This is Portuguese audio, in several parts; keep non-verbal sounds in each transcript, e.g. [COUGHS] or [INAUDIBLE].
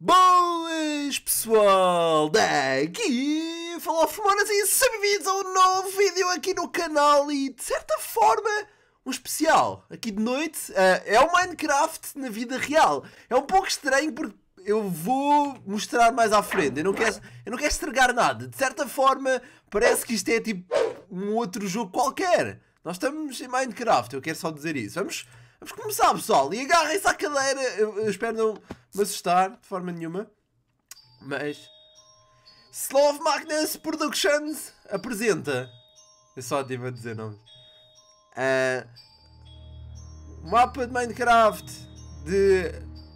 Boas pessoal, daqui falou Fumonas e sejam bem-vindos a um novo vídeo aqui no canal e de certa forma um especial aqui de noite. Uh, é o Minecraft na vida real. É um pouco estranho porque eu vou mostrar mais à frente. Eu não quero, eu não quero estragar nada. De certa forma parece que isto é tipo um outro jogo qualquer. Nós estamos em Minecraft, eu quero só dizer isso. Vamos Vamos começar, pessoal. E agarrem-se à cadeira. Eu, eu espero não me assustar de forma nenhuma. Mas. Slov Magnus Productions apresenta. Eu só tive a dizer nomes. Uh, mapa de Minecraft de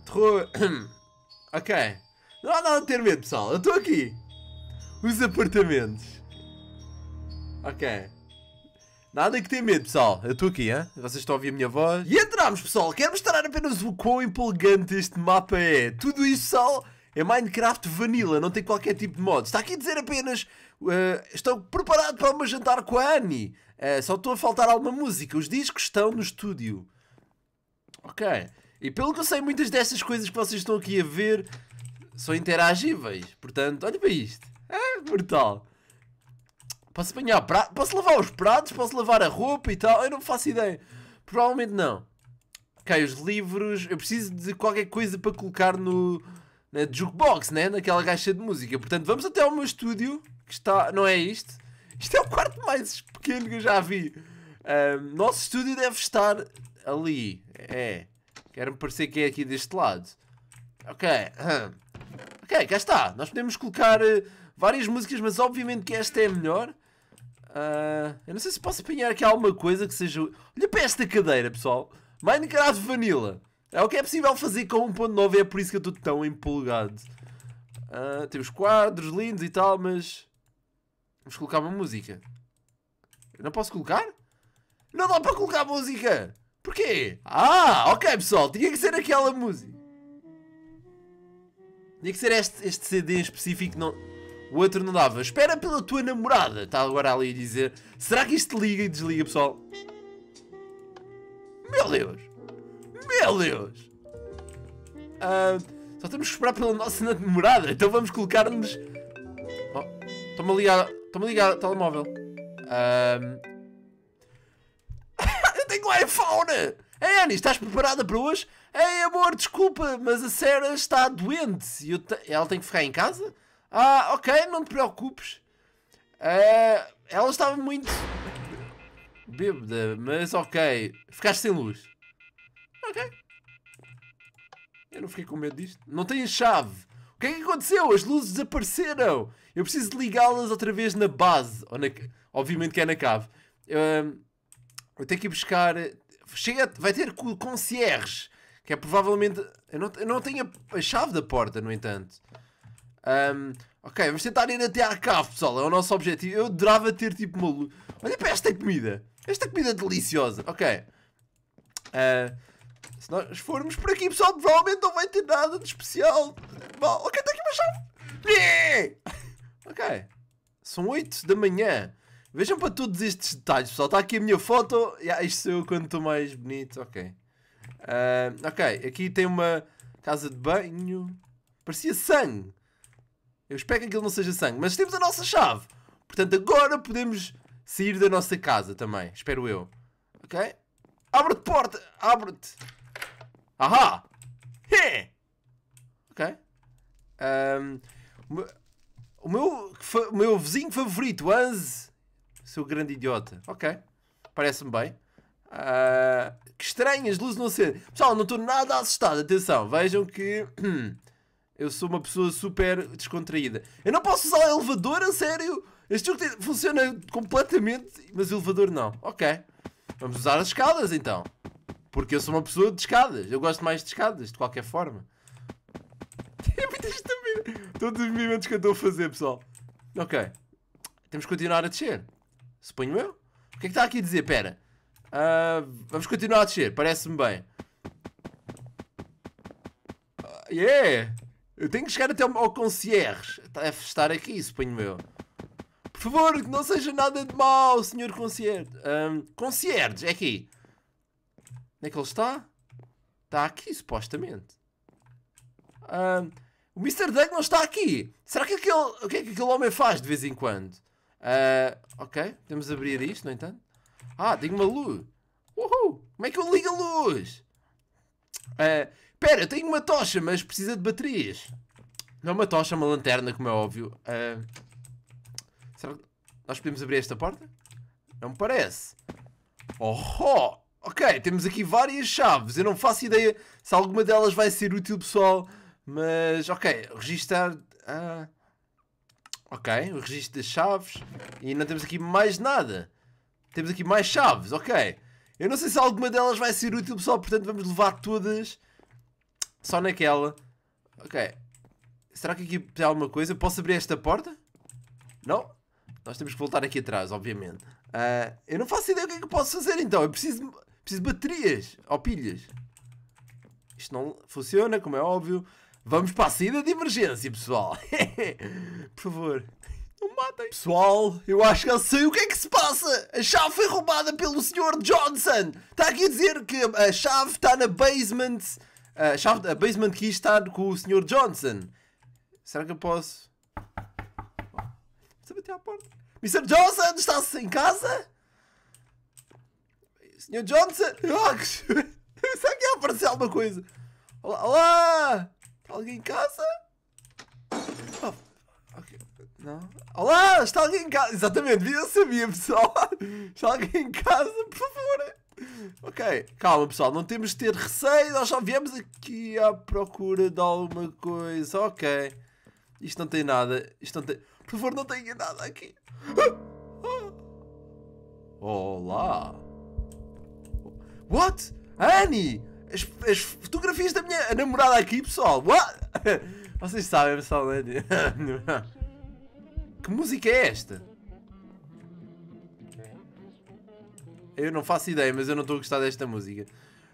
terror. [COUGHS] ok. Não há nada a ter medo, pessoal. Eu estou aqui. Os apartamentos. Ok. Nada que ter medo, pessoal. Eu estou aqui, hein? Vocês estão a ouvir a minha voz. E entramos, pessoal. Quero mostrar apenas o quão empolgante este mapa é. Tudo isso, pessoal, é Minecraft Vanilla. Não tem qualquer tipo de mod Está aqui a dizer apenas... Uh, estou preparado para uma jantar com a Annie. Uh, só estou a faltar alguma música. Os discos estão no estúdio. Ok. E pelo que eu sei, muitas destas coisas que vocês estão aqui a ver são interagíveis. Portanto, olha para isto. É ah, brutal. Posso apanhar pratos? Posso lavar os pratos? Posso lavar a roupa e tal? Eu não faço ideia. Provavelmente não. Ok, os livros. Eu preciso de qualquer coisa para colocar no. Na jukebox, né? Naquela caixa de música. Portanto, vamos até ao meu estúdio. Que está. Não é isto? Isto é o quarto mais pequeno que eu já vi. Um, nosso estúdio deve estar ali. É. Quero-me parecer que é aqui deste lado. Ok. Ok, cá está. Nós podemos colocar eh, várias músicas, mas obviamente que esta é a melhor. Uh, eu não sei se posso apanhar aqui alguma coisa que seja. Olha para esta cadeira, pessoal. Minecraft Vanilla. É o que é possível fazer com 1.9 é por isso que eu estou tão empolgado. Uh, temos quadros lindos e tal, mas. Vamos colocar uma música. Eu não posso colocar? Não dá para colocar música! Porquê? Ah, ok pessoal, tinha que ser aquela música. Tinha que ser este, este CD em específico, não o outro não dava. Espera pela tua namorada, está agora ali a dizer. Será que isto liga e desliga, pessoal? Meu Deus! Meu Deus! Ah, só temos que esperar pela nossa namorada, então vamos colocar-nos... Oh, Estou-me a ligar, estou telemóvel. Ah, [LAUGHS] eu tenho um iPhone! Ei, Annie, estás preparada para hoje? Ei, amor, desculpa, mas a Sarah está doente. E te... Ela tem que ficar em casa? Ah, ok, não te preocupes. Uh, ela estava muito bêbada, mas ok. Ficaste sem luz. Ok. Eu não fiquei com medo disto. Não tem chave. O que é que aconteceu? As luzes desapareceram. Eu preciso ligá-las outra vez na base. Ou na... Obviamente que é na cave. Uh, eu tenho que ir buscar. Chega... Vai ter concierge. Que é provavelmente. Eu não, eu não tenho a chave da porta, no entanto. Um, ok, vamos tentar ir até à cave, pessoal. É o nosso objetivo. Eu adorava ter tipo uma luz. Olha para esta comida. Esta comida é deliciosa. Ok. Uh, se nós formos por aqui, pessoal, provavelmente não vai ter nada de especial. ok, tem aqui uma chave. ok. São 8 da manhã. Vejam para todos estes detalhes, pessoal. Está aqui a minha foto. Yeah, isto sou eu quando estou mais bonito. Ok. Uh, ok, aqui tem uma casa de banho. Parecia sangue. Eu espero que aquilo não seja sangue, mas temos a nossa chave. Portanto, agora podemos sair da nossa casa também, espero eu. Ok? Abre-te porta! Abre-te! Ahá! He! Ok? Um, o, meu, o meu vizinho favorito, Anze, seu grande idiota. Ok, parece-me bem. Uh, que estranhas luzes não acendem. Pessoal, não estou nada assustado, atenção, vejam que [CLEARS THROAT] Eu sou uma pessoa super descontraída. Eu não posso usar elevador, a sério? Este jogo funciona completamente, mas elevador não. Ok. Vamos usar as escadas então. Porque eu sou uma pessoa de escadas. Eu gosto mais de escadas, de qualquer forma. [LAUGHS] É muito estúpido. Todos os movimentos que eu estou a fazer, pessoal. Ok. Temos que continuar a descer. Suponho eu. O que é que está aqui a dizer? Pera. Uh, vamos continuar a descer. Parece-me bem. Uh, yeah! Eu tenho que chegar até ao concierge. Tá, deve estar aqui, suponho meu. Por favor, que não seja nada de mau, senhor concierge. Um, concierge, é aqui. Onde é que ele está? Está aqui, supostamente. Um, o Mr. Duck não está aqui. Será que aquele, o que é que aquele homem faz de vez em quando? Uh, ok, podemos abrir isto, no entanto. Ah, tem uma luz. Uhul! Como é que eu ligo a luz? Uh, Pera, eu tenho uma tocha, mas precisa de baterias. Não é uma tocha, é uma lanterna, como é óbvio. Uh, será que nós podemos abrir esta porta? Não me parece. Oh, oh! Ok, temos aqui várias chaves. Eu não faço ideia se alguma delas vai ser útil, pessoal. Mas, ok, registar... Ah, ok, o registro das chaves. E não temos aqui mais nada. Temos aqui mais chaves, ok. Eu não sei se alguma delas vai ser útil, pessoal. Portanto, vamos levar todas só naquela. Ok. Será que aqui tem alguma coisa? Posso abrir esta porta? Não? Nós temos que voltar aqui atrás, obviamente. Uh, eu não faço ideia o que é que eu posso fazer então. Eu preciso, preciso de baterias ou pilhas. Isto não funciona, como é óbvio. Vamos para a saída de emergência, pessoal. [LAUGHS] Por favor, não matem. Pessoal, eu acho que eu sei o que é que se passa. A chave foi roubada pelo Sr. Johnson. Está aqui a dizer que a chave está na basement Uh, eh, chave, eh, basement key está com o Sr. Johnson. Será que eu posso? Precisa bater à porta. Mr. Johnson, está-se em casa? Sr. Johnson! Oh, [LAUGHS] [LAUGHS] será que ia aparecer alguma coisa? Olá! Olá! Está alguém em casa? Oh, okay. Não. Olá! Está alguém em casa? Exatamente, eu sabia, pessoal! [LAUGHS] Está alguém em casa? Por favor! ok, calma pessoal, não temos de ter receio, nós só viemos aqui à procura de alguma coisa. Ok, isto não tem nada, isto não tem. Por favor, não tenha nada aqui. Ah! Olá! What? Annie! As, as, fotografias da minha namorada aqui, pessoal! What? [LAUGHS] Vocês sabem, pessoal, Annie. [LAUGHS] que música é esta? Eu não faço ideia, mas eu não estou a gostar desta música.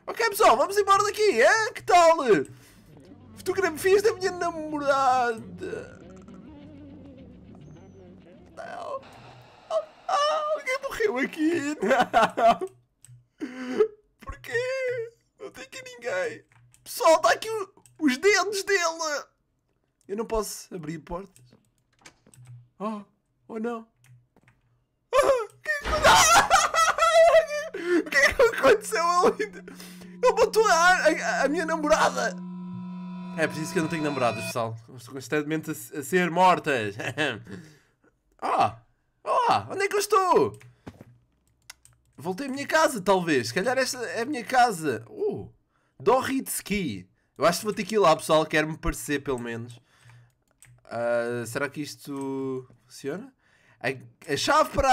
Ok, pessoal, vamos embora daqui, é? Que tal? Fotografias da minha namorada. Não. Ah, ah alguém morreu aqui. Não. [LAUGHS] Porquê? Não tem aqui ninguém. Pessoal, está aqui os dedos dele. Eu não posso abrir portas. Oh, ou oh não. que [LAUGHS] aconteceu ali? Eu botou a, a minha namorada! É por isso que eu não tenho namoradas, pessoal. Estou constantemente a, a ser mortas. oh, [LAUGHS] oh, onde é que eu estou? Voltei à minha casa, talvez. Se calhar esta é a minha casa. Uh, Dorritski. Eu acho que vou ter que ir lá, pessoal. Quero-me parecer, pelo menos. Uh, será que isto funciona? A, a chave para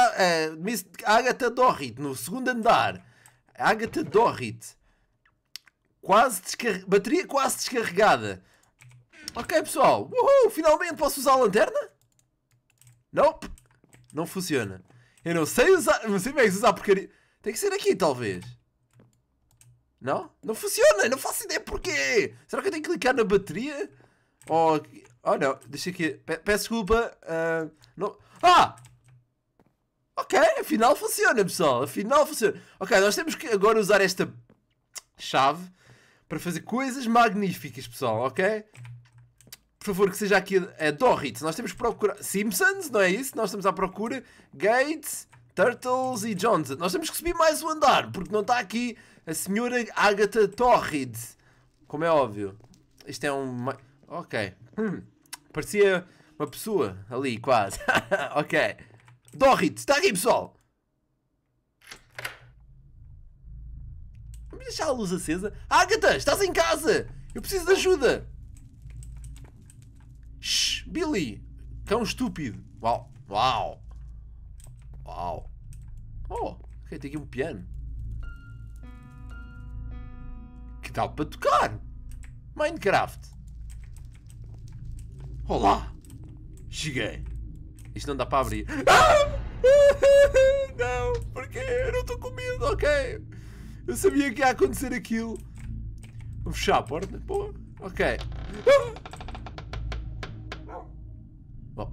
uh, Miss Agatha Dorrit, no segundo andar. Agatha Dorrit. Quase descarregada. Bateria quase descarregada. Ok, pessoal. Uhul, finalmente posso usar a lanterna? Nope. Não funciona. Eu não sei usar. Não sei bem usar porcaria. Tem que ser aqui, talvez. Não? Não funciona. Não faço ideia porquê. Será que eu tenho que clicar na bateria? Ou... Oh, não. Deixa aqui. Peço desculpa. Uh, não... Ah! Ok, afinal funciona, pessoal. Afinal funciona. Ok, nós temos que agora usar esta chave para fazer coisas magníficas, pessoal, ok? Por favor, que seja aqui a, Dorrit. Nós temos que procurar. Simpsons, não é isso? Nós estamos à procura. Gates, Turtles e Johnson. Nós temos que subir mais um andar, porque não está aqui a senhora Agatha Torrid. Como é óbvio. Isto é um. Ok. Hum. Parecia uma pessoa ali, quase. [LAUGHS] ok. Dorrit, está aqui, pessoal. Vamos deixar a luz acesa. Ah, Agatha, estás em casa! Eu preciso de ajuda! Shhh, Billy! Cão estúpido! Uau! Uau! Uau! Oh! Ok, tem aqui um piano. Que tal para tocar! Minecraft! Olá! Cheguei! Isto não dá para abrir. Ah! [LAUGHS] Não, porque eu não estou com medo, ok? Eu sabia que ia acontecer aquilo. Vou fechar a porta. Pô, ok. Ah! Oh,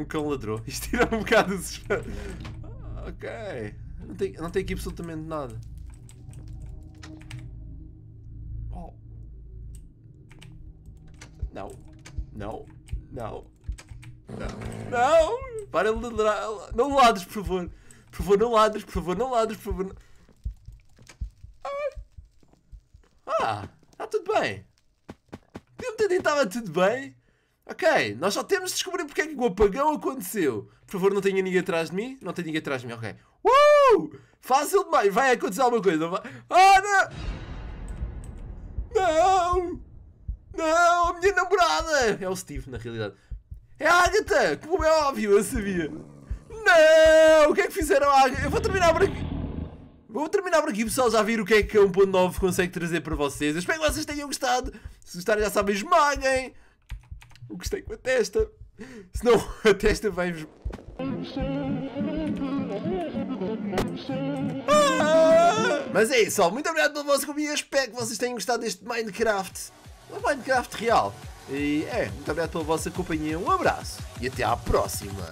um cão ladrou. Isto tira um bocado de ok. Não tem, não tem aqui absolutamente nada. Não. Não. Não. Não! Para de ladrar. Não ladres, por favor. Por favor, não ladres, por favor, não ladres, por favor. Ah, está tudo bem. Devo ter estava tudo bem. Ok, nós só temos de descobrir porque é que o apagão aconteceu. Por favor, não tenha ninguém atrás de mim. Não tem ninguém atrás de mim, ok. Uh! Fácil demais. Vai acontecer alguma coisa. Vai... Ah, não! Não! Não! A minha namorada! É o Steve, na realidade. É a Agatha! Como é óbvio, eu sabia! Não! O que é que fizeram à Agatha? Eu vou terminar por aqui! Vou terminar por aqui, pessoal, já viram o que é que a 1.9 consegue trazer para vocês. Eu espero que vocês tenham gostado. Se gostarem, já sabem, esmaguem! O que com a testa. Senão, [LAUGHS] a testa vai-vos... Ah! Mas é isso, pessoal. Muito obrigado pela vossa companhia. Espero que vocês tenham gostado deste Minecraft. Um Minecraft real. E é, muito obrigado pela vossa companhia, um abraço e até à próxima!